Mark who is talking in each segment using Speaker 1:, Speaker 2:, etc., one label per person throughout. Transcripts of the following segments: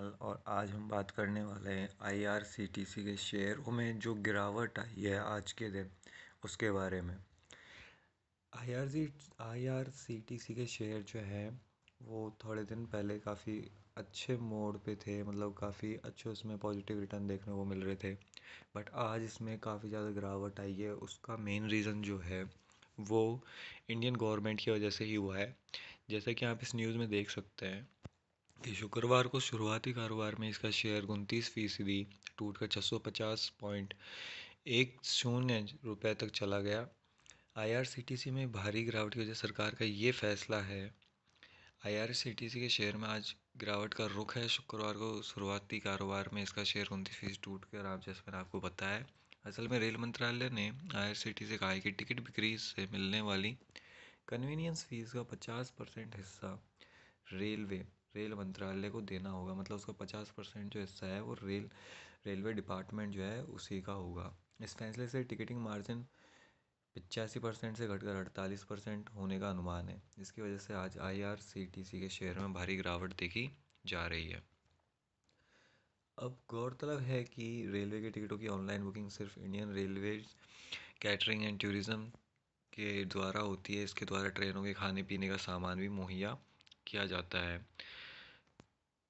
Speaker 1: channel और आज हम बात करने वाले हैं आईआरसीटीसी के शेयरों में जो गिरावट आई है आज के दिन उसके बारे में आईआरसी आईआरसीटीसी के शेयर जो है वो थोड़े दिन पहले काफ़ी अच्छे मोड पे थे मतलब काफ़ी अच्छे उसमें पॉजिटिव रिटर्न देखने को मिल रहे थे बट आज इसमें काफ़ी ज़्यादा गिरावट आई है उसका मेन रीज़न जो है वो इंडियन गवर्नमेंट की वजह से ही हुआ है जैसे कि आप इस न्यूज़ में देख सकते हैं शुक्रवार को शुरुआती कारोबार में इसका शेयर उनतीस फीसदी टूट कर छः सौ पचास पॉइंट एक शून्य रुपये तक चला गया आईआरसीटीसी में भारी गिरावट की वजह सरकार का ये फैसला है आईआरसीटीसी के शेयर में आज गिरावट का रुख है शुक्रवार को शुरुआती कारोबार में इसका शेयर उनतीस फीसदी टूट कर आप जैसे मैंने आपको बताया है असल में रेल मंत्रालय ने आई से कहा कि टिकट बिक्री से मिलने वाली कन्वीनियंस फीस का पचास परसेंट हिस्सा रेलवे रेल मंत्रालय को देना होगा मतलब उसका पचास परसेंट जो हिस्सा है वो रेल रेलवे डिपार्टमेंट जो है उसी का होगा इस फैसले से टिकटिंग मार्जिन पचासी परसेंट से घटकर अड़तालीस परसेंट होने का अनुमान है जिसकी वजह से आज आईआरसीटीसी के शेयर में भारी गिरावट देखी जा रही है अब गौरतलब है कि रेलवे के टिकटों की ऑनलाइन बुकिंग सिर्फ Indian railway catering and tourism के द्वारा होती है इसके द्वारा ट्रेनों के खाने पीने का सामान भी मुहैया किया जाता है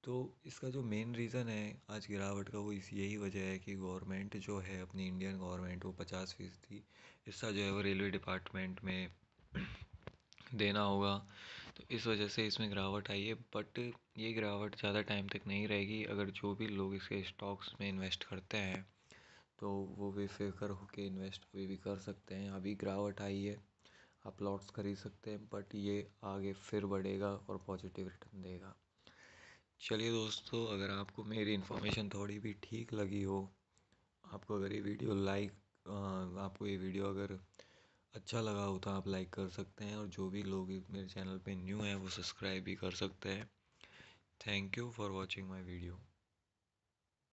Speaker 1: तो इसका जो मेन रीज़न है आज गिरावट का वो इस यही वजह है कि गवर्नमेंट जो है अपनी इंडियन गवर्नमेंट वो पचास फ़ीसदी हिस्सा जो है वो रेलवे डिपार्टमेंट में देना होगा तो इस वजह से इसमें गिरावट आई है बट ये गिरावट ज़्यादा टाइम तक नहीं रहेगी अगर जो भी लोग इसके स्टॉक्स में इन्वेस्ट करते हैं तो वो बेफिक्र होकर इन्वेस्ट अभी भी कर सकते हैं अभी गिरावट आई है आप लॉट्स खरीद सकते हैं बट ये आगे फिर बढ़ेगा और पॉजिटिव रिटर्न देगा चलिए दोस्तों अगर आपको मेरी इन्फॉर्मेशन थोड़ी भी ठीक लगी हो आपको अगर ये वीडियो लाइक आपको ये वीडियो अगर अच्छा लगा हो तो आप लाइक कर सकते हैं और जो भी लोग मेरे चैनल पे न्यू हैं वो सब्सक्राइब भी कर सकते हैं thank you for watching my video